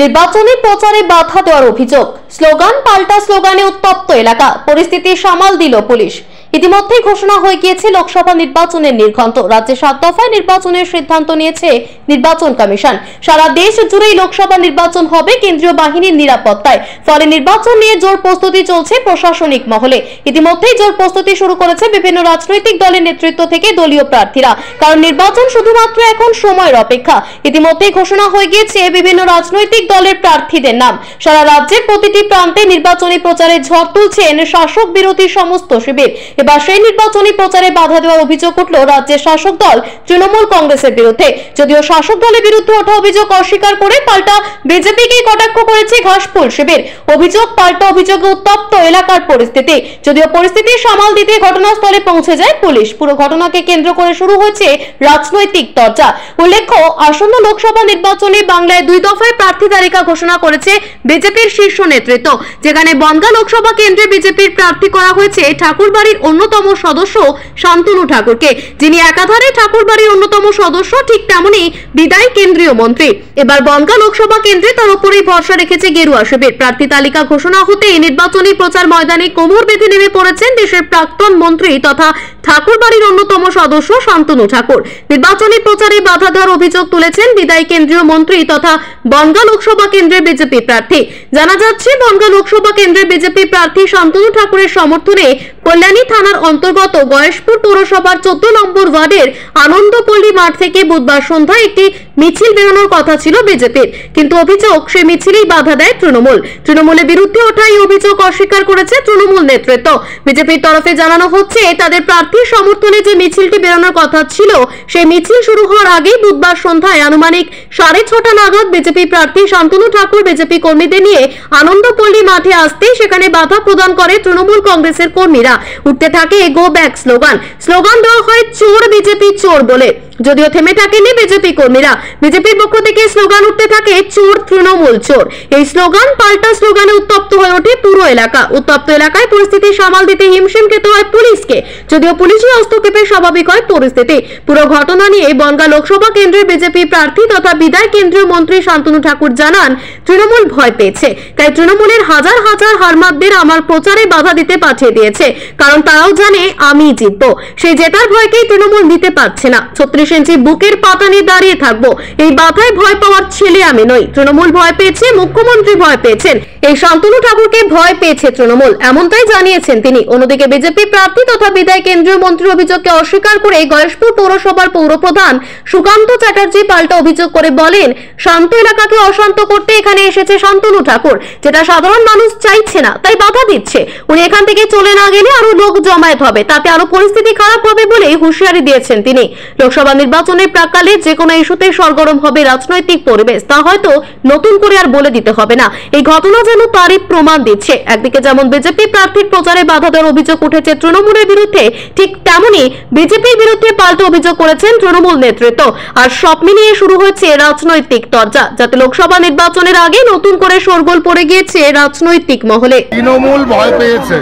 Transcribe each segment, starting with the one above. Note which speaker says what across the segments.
Speaker 1: নির্বাচনী প্রচারে বাধা দেওয়ার অভিযোগ স্লোগান পাল্টা স্লোগানে উত্তপ্ত এলাকা পরিস্থিতি সামাল দিল পুলিশ ইতিমধ্যেই ঘোষণা হয়ে গিয়েছে লোকসভা নির্বাচনের নির্ঘন্ত রাজ্যে সাত দফায় নির্বাচনের সিদ্ধান্ত নিয়েছে নির্বাচন কমিশন সারা দেশ জুড়েই লোকসভা নির্বাচন হবে কেন্দ্রীয় বাহিনীর নিরাপত্তায় ফলে নির্বাচন নিয়ে জোর প্রস্তুতি চলছে প্রশাসনিক মহলে ইতিমধ্যেই জোর প্রস্তুতি শুরু করেছে বিভিন্ন রাজনৈতিক দলের নেতৃত্ব থেকে দলীয় প্রার্থীরা কারণ নির্বাচন শুধুমাত্র এখন সময়ের অপেক্ষা ইতিমধ্যেই ঘোষণা হয়ে গিয়েছে বিভিন্ন রাজনৈতিক দলের প্রার্থীদের নাম সারা রাজ্যের প্রতিটি প্রান্তে নির্বাচনী প্রচারে ঝড় তুলছেন শাসক বিরোধী সমস্ত শিবির এবার সেই নির্বাচনী প্রচারে বাধা দেওয়ার অভিযোগ উঠল রাজ্যের শাসক দল তৃণমূল কংগ্রেসের বিরুদ্ধে যদিও শাসক দলের বিরুদ্ধে ওঠা অভিযোগ অস্বীকার করে পাল্টা বিজেপিকেই কটাক্ষ করেছে ঘাসফুল শিবির অভিযোগ পাল্টা অভিযোগে উত্তপ্ত এলাকার পরিস্থিতি যদিও পরিস্থিতি সামাল দিতে ঘটনাস্থলে পৌঁছে যায় পুলিশ পুরো ঘটনাকে কেন্দ্র করে শুরু হয়েছে রাজনৈতিক চর্চা উল্লেখ্য আসন্ন লোকসভা নির্বাচনে বাংলায় দুই দফায় প্রার্থী তালিকা ঘোষণা করেছে বিজেপির শীর্ষ নেতৃত্ব যেখানে বনগা লোকসভা কেন্দ্রে বিজেপির প্রার্থী করা হয়েছে ঠাকুরবাড়ির অন্যতম সদস্য শান্তনু ঠাকুরকে যিনি একাধারে ঠাকুর বাড়ির অন্যতম সদস্য ঠিক তেমনই বিদায় কেন্দ্রীয় মন্ত্রী এবার বনগা লোকসভা কেন্দ্রে তার উপরেই ভরসা রেখেছে গেরুয়া শিবির প্রার্থী তালিকা ঘোষণা হতে নির্বাচনী প্রচার ময়দানে কোমর বেঁধে নেমে পড়েছেন দেশের প্রাক্তন মন্ত্রী তথা ঠাকুর বাড়ির অন্যতম সদস্য শান্তনু ঠাকুর নির্বাচনী প্রচারে বাধা দেওয়ার অভিযোগ তুলেছেন বিদায় কেন্দ্রীয় মন্ত্রী তথা বনগা লোকসভা কেন্দ্রের বিজেপি প্রার্থী জানা যাচ্ছে বনগা লোকসভা কেন্দ্রের বিজেপি প্রার্থী শান্তনু ঠাকুরের সমর্থনে কল্যাণী থানার অন্তর্গত গয়েশপুর পৌরসভার চোদ্দ নম্বর ওয়ার্ডের আনন্দপল্লী মাঠ থেকে বুধবার সন্ধ্যায় একটি মিছিল বেরোনোর কথা ছিল বিজেপির কিন্তু অভিযোগ সে মিছিলেই বাধা দেয় তৃণমূল তৃণমূলের বিরুদ্ধে ওঠা এই অভিযোগ অস্বীকার করেছে তৃণমূল নেতৃত্ব বিজেপির তরফে জানানো হচ্ছে তাদের প্রার্থীর সমর্থনে যে মিছিলটি বেরোনোর কথা ছিল সেই মিছিল শুরু হওয়ার আগেই বুধবার সন্ধ্যায় আনুমানিক সাড়ে ছটা নাগাদ বিজেপি প্রার্থী শান্তনু ঠাকুর বিজেপি কর্মীদের নিয়ে আনন্দপল্লী মাঠে আসতেই সেখানে বাধা প্রদান করে তৃণমূল কংগ্রেসের কর্মীরা উঠতে থাকে এগো ব্যাক স্লোগান স্লোগান দেওয়া হয় চোর বিজেপি চোর বলে যদিও থেমে থাকেনি বিজেপি কর্মীরা বিজেপির পক্ষ থেকে স্লোগান উঠতে থাকে চোর তৃণমূল চোর এই স্লোগান পাল্টা স্লোগানে উত্তপ্ত হয়ে ওঠে পুরো এলাকা উত্তপ্ত এলাকায় পরিস্থিতি সামাল দিতে হিমশিম খেতে হয় পুলিশকে যদিও পুলিশি হস্তক্ষেপে স্বাভাবিক হয় পরিস্থিতি পুরো ঘটনা নিয়ে বনগা লোকসভা কেন্দ্রের বিজেপি প্রার্থী তথা বিদায় কেন্দ্রীয় মন্ত্রী শান্তনু ঠাকুর জানান তৃণমূল ভয় পেয়েছে তাই তৃণমূলের হাজার হাজার হারমাতদের আমার প্রচারে বাধা দিতে পাঠিয়ে দিয়েছে কারণ তারাও জানে আমি জিতব সেই জেতার ভয়কেই তৃণমূল নিতে পারছে না ছত্রিশ চল্লিশ বুকের পাতা নিয়ে দাঁড়িয়ে থাকবো এই বাধায় ভয় পাওয়ার ছেলে আমি নই তৃণমূল ভয় পেয়েছে মুখ্যমন্ত্রী ভয় পেয়েছেন এই শান্তনু ঠাকুরকে ভয় পেয়েছে তৃণমূল এমনটাই জানিয়েছেন তিনি অন্যদিকে বিজেপি প্রার্থী তথা বিদায় কেন্দ্রীয় মন্ত্রীর অভিযোগকে অস্বীকার করে গয়েশপুর পৌরসভার পৌরপ্রধান সুকান্ত চ্যাটার্জি পাল্টা অভিযোগ করে বলেন শান্ত এলাকাকে অশান্ত করতে এখানে এসেছে শান্তনু ঠাকুর যেটা সাধারণ মানুষ চাইছে না তাই বাধা দিচ্ছে উনি এখান থেকে চলে না গেলে আরো লোক জমায়েত হবে তাতে আরো পরিস্থিতি খারাপ হবে বলে হুঁশিয়ারি দিয়েছেন তিনি লোকসভা নির্বাচনের প্রাকালে যে কোনো ইস্যুতে সরগরম হবে রাজনৈতিক পরিবেশ তা হয়তো নতুন করে আর বলে দিতে হবে না এই ঘটনা হলো তারই প্রমাণ দিচ্ছে একদিকে যেমন বিজেপি প্রার্থীর প্রচারে বাধা দেওয়ার অভিযোগ উঠেছে তৃণমূলের বিরুদ্ধে ঠিক তেমনই বিজেপির বিরুদ্ধে পাল্টা অভিযোগ করেছেন তৃণমূল নেতৃত্ব আর সব মিলিয়ে শুরু হয়েছে রাজনৈতিক তর্জা যাতে লোকসভা নির্বাচনের আগে নতুন করে সরগোল পড়ে গিয়েছে রাজনৈতিক মহলে তৃণমূল ভয় পেয়েছে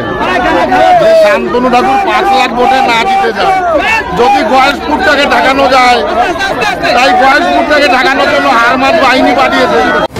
Speaker 1: শান্তনু ঠাকুর পাঁচ লাখ ভোটে না জিতে যায় যদি গয়েশপুরটাকে ঢাকানো যায় তাই গয়েশপুর গয়েশপুরটাকে ঢাকানোর জন্য হারমাত বাহিনী পাঠিয়েছে